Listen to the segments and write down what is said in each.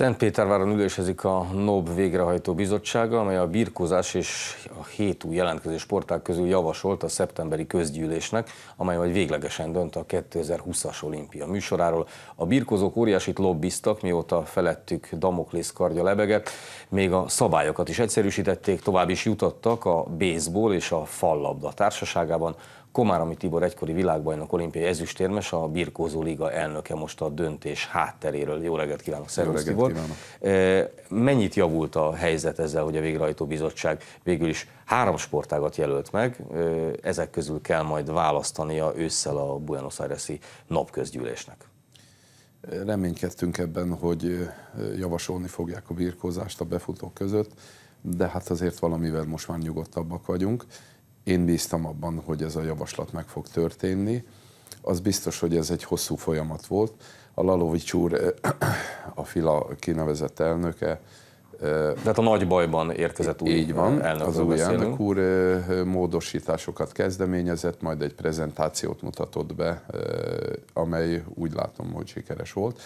Szentpéterváron ülésezik a NOB végrehajtó bizottsága, amely a birkózás és a hét új jelentkező sporták közül javasolt a szeptemberi közgyűlésnek, amely majd véglegesen dönt a 2020-as olimpia műsoráról. A birkózók óriásit lobbiztak, mióta felettük Damoklész kardja lebeget, még a szabályokat is egyszerűsítették, tovább is jutottak a baseball és a fallabda társaságában, Komáromi Tibor egykori világbajnok olimpiai ezüstérmes, a Birkózó Liga elnöke most a döntés hátteréről. Jó reggelt kívánok, szervusz Tibor! Kívánok. Eh, mennyit javult a helyzet ezzel, hogy a végrehajtó bizottság végül is három sportágat jelölt meg, eh, ezek közül kell majd választania ősszel a Buenos Aires-i napközgyűlésnek? Reménykedtünk ebben, hogy eh, javasolni fogják a birkózást a befutók között, de hát azért valamivel most már nyugodtabbak vagyunk. Én bíztam abban, hogy ez a javaslat meg fog történni. Az biztos, hogy ez egy hosszú folyamat volt. A Lalovics úr, a Fila kinevezett elnöke, tehát a nagy bajban érkezett új Így van, elnök az új beszélünk. elnök úr módosításokat kezdeményezett, majd egy prezentációt mutatott be, amely úgy látom, hogy sikeres volt.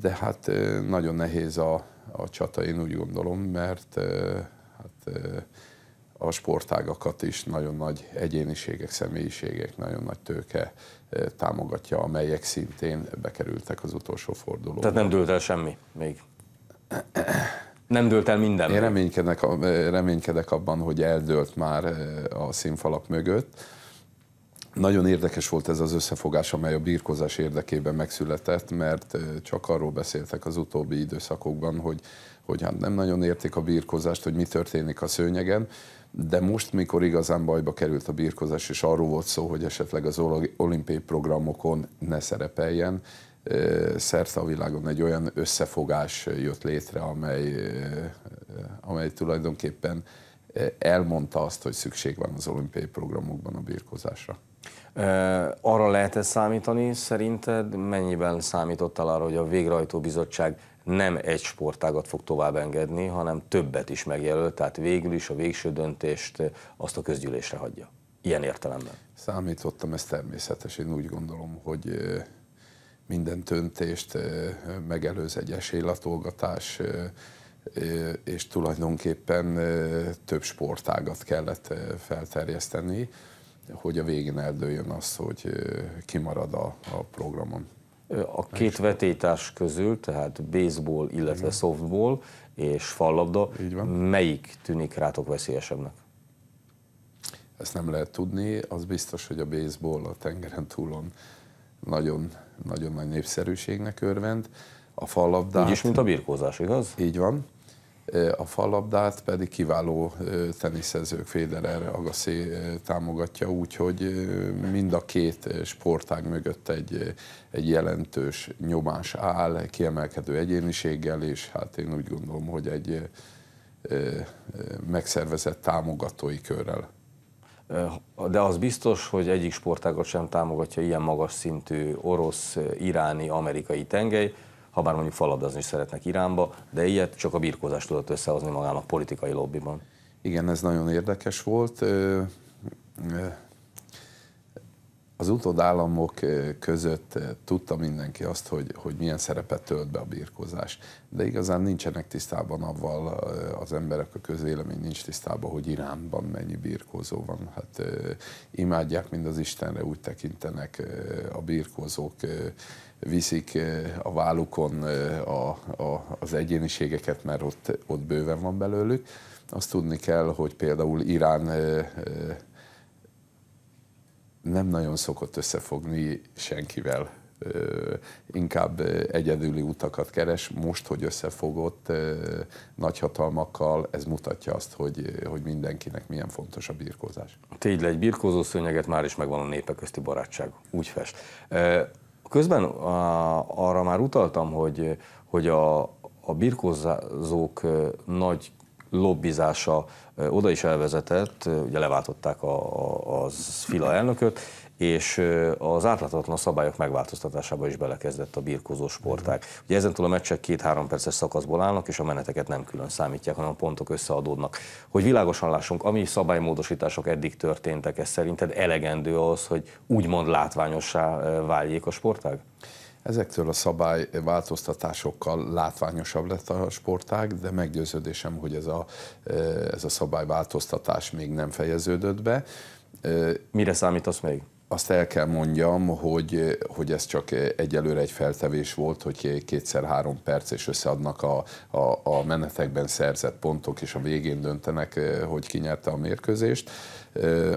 De hát nagyon nehéz a, a csata, én úgy gondolom, mert hát a sportágakat is nagyon nagy egyéniségek, személyiségek, nagyon nagy tőke e, támogatja, amelyek szintén bekerültek az utolsó fordulóba. Tehát nem dőlt el semmi még? Nem dőlt el minden? Én reménykedek, e, reménykedek abban, hogy eldőlt már e, a színfalak mögött. Nagyon érdekes volt ez az összefogás, amely a birkozás érdekében megszületett, mert csak arról beszéltek az utóbbi időszakokban, hogy, hogy hát nem nagyon értik a birkozást, hogy mi történik a szőnyegen de most, mikor igazán bajba került a birkozás, és arról volt szó, hogy esetleg az olimpiai programokon ne szerepeljen, szerte a világon egy olyan összefogás jött létre, amely, amely tulajdonképpen elmondta azt, hogy szükség van az olimpiai programokban a birkozásra. Arra lehet -e számítani szerinted? Mennyiben számítottál arra, hogy a végrehajtó bizottság nem egy sportágat fog tovább engedni, hanem többet is megjelöl, tehát végül is a végső döntést eh, azt a közgyűlésre hagyja. Ilyen értelemben. Számítottam, ez természetes. Én úgy gondolom, hogy eh, minden döntést eh, megelőz egy esélylatolgatás, és tulajdonképpen több sportágat kellett felterjeszteni, hogy a végén eldőjön az, hogy kimarad a programon. A két vetétás közül, tehát baseball, illetve Igen. softball és fallabda, melyik tűnik rátok veszélyesebbnek? Ezt nem lehet tudni, az biztos, hogy a baseball a tengeren túlon nagyon, nagyon nagy népszerűségnek örvend. A fallabdát... Úgyis, mint a birkózás, igaz? Így van a fallabdát pedig kiváló teniszezők Federer Agassi támogatja úgy, hogy mind a két sportág mögött egy, egy jelentős nyomás áll, kiemelkedő egyéniséggel, és hát én úgy gondolom, hogy egy megszervezett támogatói körrel. De az biztos, hogy egyik sportágot sem támogatja ilyen magas szintű orosz, iráni, amerikai tengely, ha bár mondjuk faladazni is szeretnek Iránba, de ilyet csak a birkózás tudott összehozni magának politikai lobbiban. Igen, ez nagyon érdekes volt az utódállamok között tudta mindenki azt, hogy, hogy milyen szerepet tölt be a birkózás. De igazán nincsenek tisztában avval az emberek, a közvélemény nincs tisztában, hogy Iránban mennyi birkózó van. Hát imádják mind az Istenre, úgy tekintenek a birkózók, viszik a vállukon a, a, az egyéniségeket, mert ott, ott bőven van belőlük. Azt tudni kell, hogy például Irán nem nagyon szokott összefogni senkivel. Inkább egyedüli utakat keres. Most, hogy összefogott nagyhatalmakkal, ez mutatja azt, hogy, hogy mindenkinek milyen fontos a birkózás. Tényleg egy birkózó szőnyeget, már is megvan a népek közti barátság. Úgy fest. Közben arra már utaltam, hogy, hogy a, a birkózók nagy lobbizása oda is elvezetett, ugye leváltották a, a, az fila elnököt, és az átláthatatlan szabályok megváltoztatásába is belekezdett a birkózó sporták. Mm-hmm. Ugye ezentúl a meccsek két-három perces szakaszból állnak, és a meneteket nem külön számítják, hanem a pontok összeadódnak. Hogy világosan lássunk, ami szabálymódosítások eddig történtek, ez szerinted elegendő az, hogy úgymond látványossá váljék a sportág? Ezektől a szabályváltoztatásokkal látványosabb lett a sportág, de meggyőződésem, hogy ez a, e, ez a szabályváltoztatás még nem fejeződött be. E, Mire számítasz még? Azt el kell mondjam, hogy, hogy ez csak egyelőre egy feltevés volt, hogy kétszer-három perc, és összeadnak a, a, a menetekben szerzett pontok, és a végén döntenek, hogy kinyerte a mérkőzést e,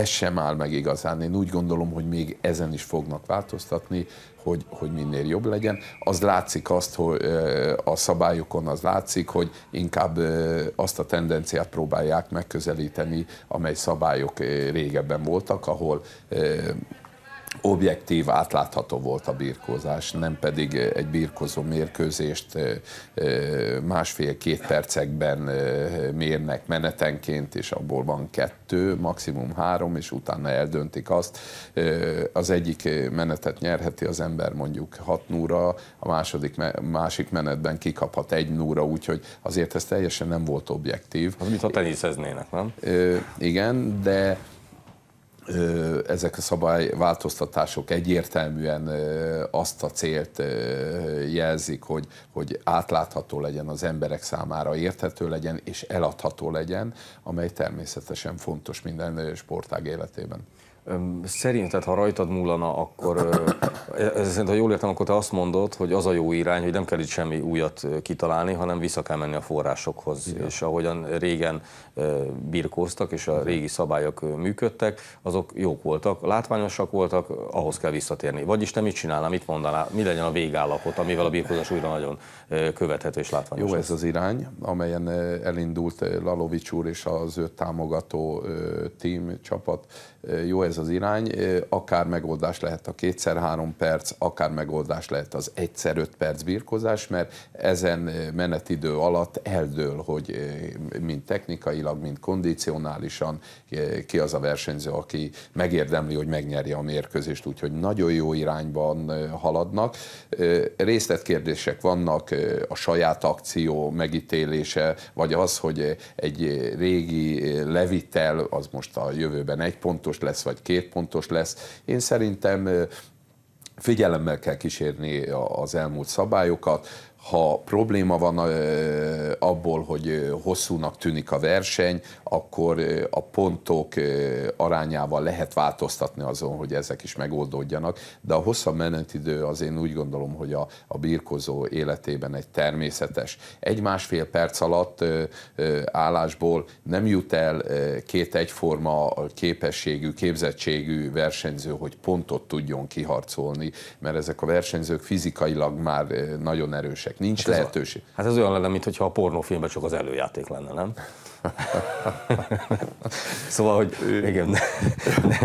ez sem áll meg igazán. Én úgy gondolom, hogy még ezen is fognak változtatni, hogy, hogy minél jobb legyen. Az látszik azt, hogy a szabályokon az látszik, hogy inkább azt a tendenciát próbálják megközelíteni, amely szabályok régebben voltak, ahol objektív, átlátható volt a birkózás, nem pedig egy birkózó mérkőzést másfél-két percekben mérnek menetenként, és abból van kettő, maximum három, és utána eldöntik azt. Az egyik menetet nyerheti az ember mondjuk hat núra, a második, másik menetben kikaphat egy núra, úgyhogy azért ez teljesen nem volt objektív. Az, mintha teniszeznének, nem? Igen, de ezek a szabályváltoztatások egyértelműen azt a célt jelzik, hogy, hogy átlátható legyen az emberek számára, érthető legyen és eladható legyen, amely természetesen fontos minden sportág életében. Szerinted, ha rajtad múlana, akkor, e, szerint, ha jól értem, akkor te azt mondod, hogy az a jó irány, hogy nem kell itt semmi újat kitalálni, hanem vissza kell menni a forrásokhoz. Igen. És ahogyan régen birkóztak, és a régi szabályok működtek, azok jók voltak, látványosak voltak, ahhoz kell visszatérni. Vagyis te mit csinálnál, mit mondanál, mi legyen a végállapot, amivel a birkózás újra nagyon követhető és látványos. Jó ez az irány, amelyen elindult Lalovics úr és az ő támogató tím, csapat. Jó ez az irány, akár megoldás lehet a kétszer-három perc, akár megoldás lehet az egyszer-öt perc birkozás, mert ezen menetidő alatt eldől, hogy mind technikailag, mind kondicionálisan ki az a versenyző, aki megérdemli, hogy megnyerje a mérkőzést, úgyhogy nagyon jó irányban haladnak. Részletkérdések vannak, a saját akció megítélése, vagy az, hogy egy régi levitel, az most a jövőben egy pontos lesz, vagy vagy két pontos lesz. Én szerintem figyelemmel kell kísérni az elmúlt szabályokat ha probléma van abból, hogy hosszúnak tűnik a verseny, akkor a pontok arányával lehet változtatni azon, hogy ezek is megoldódjanak, de a hosszabb menetidő az én úgy gondolom, hogy a, a birkozó életében egy természetes. Egy-másfél perc alatt állásból nem jut el két egyforma képességű, képzettségű versenyző, hogy pontot tudjon kiharcolni, mert ezek a versenyzők fizikailag már nagyon erősek képesek, nincs hát lehetőség. A, hát ez olyan lenne, mintha a pornófilmben csak az előjáték lenne, nem? szóval, hogy igen,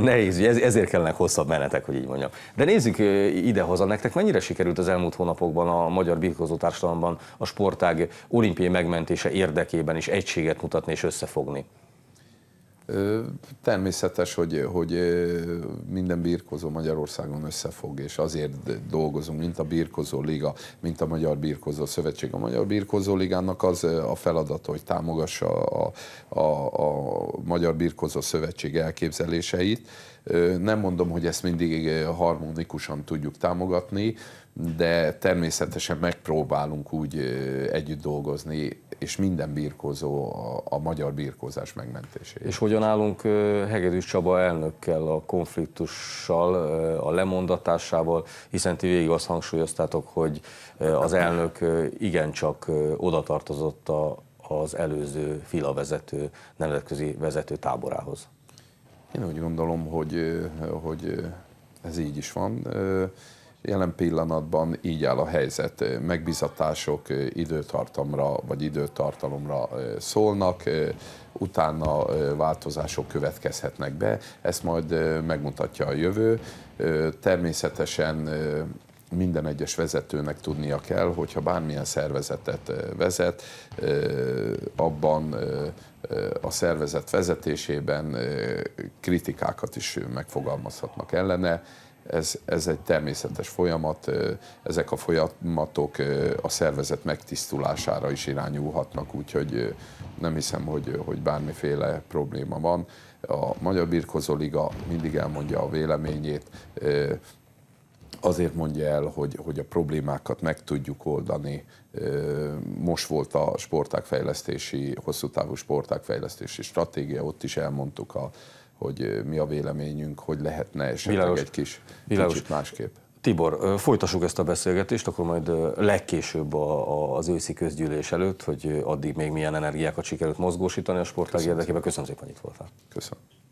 nehéz, ugye ezért kellenek hosszabb menetek, hogy így mondjam. De nézzük idehaza, nektek mennyire sikerült az elmúlt hónapokban a magyar birkózó társadalomban a sportág olimpiai megmentése érdekében is egységet mutatni és összefogni? Természetes, hogy, hogy minden birkozó Magyarországon összefog, és azért dolgozunk, mint a Birkozó Liga, mint a Magyar Birkozó Szövetség. A Magyar Birkozó Ligának az a feladata, hogy támogassa a, a, a Magyar Birkozó Szövetség elképzeléseit. Nem mondom, hogy ezt mindig harmonikusan tudjuk támogatni, de természetesen megpróbálunk úgy együtt dolgozni, és minden birkózó a, a magyar birkózás megmentésé. És hogyan állunk Hegedűs Csaba elnökkel a konfliktussal, a lemondatásával, hiszen ti végig azt hangsúlyoztátok, hogy az elnök igencsak odatartozott a, az előző fila vezető, nemzetközi vezető táborához. Én úgy gondolom, hogy, hogy ez így is van. Jelen pillanatban így áll a helyzet. Megbizatások időtartamra vagy időtartalomra szólnak, utána változások következhetnek be, ezt majd megmutatja a jövő. Természetesen minden egyes vezetőnek tudnia kell, hogyha bármilyen szervezetet vezet, abban a szervezet vezetésében kritikákat is megfogalmazhatnak ellene, ez, ez egy természetes folyamat, ezek a folyamatok a szervezet megtisztulására is irányulhatnak, úgyhogy nem hiszem, hogy, hogy bármiféle probléma van. A Magyar Birkozó Liga mindig elmondja a véleményét, azért mondja el, hogy, hogy a problémákat meg tudjuk oldani. Most volt a sportákfejlesztési, hosszú távú sportákfejlesztési stratégia, ott is elmondtuk a hogy mi a véleményünk, hogy lehetne esetleg Világos. egy kis, Világos. kicsit másképp. Tibor, folytassuk ezt a beszélgetést, akkor majd legkésőbb a, a, az őszi közgyűlés előtt, hogy addig még milyen energiákat sikerült mozgósítani a sportág érdekében. Köszönöm szépen, hogy itt voltál. Köszönöm.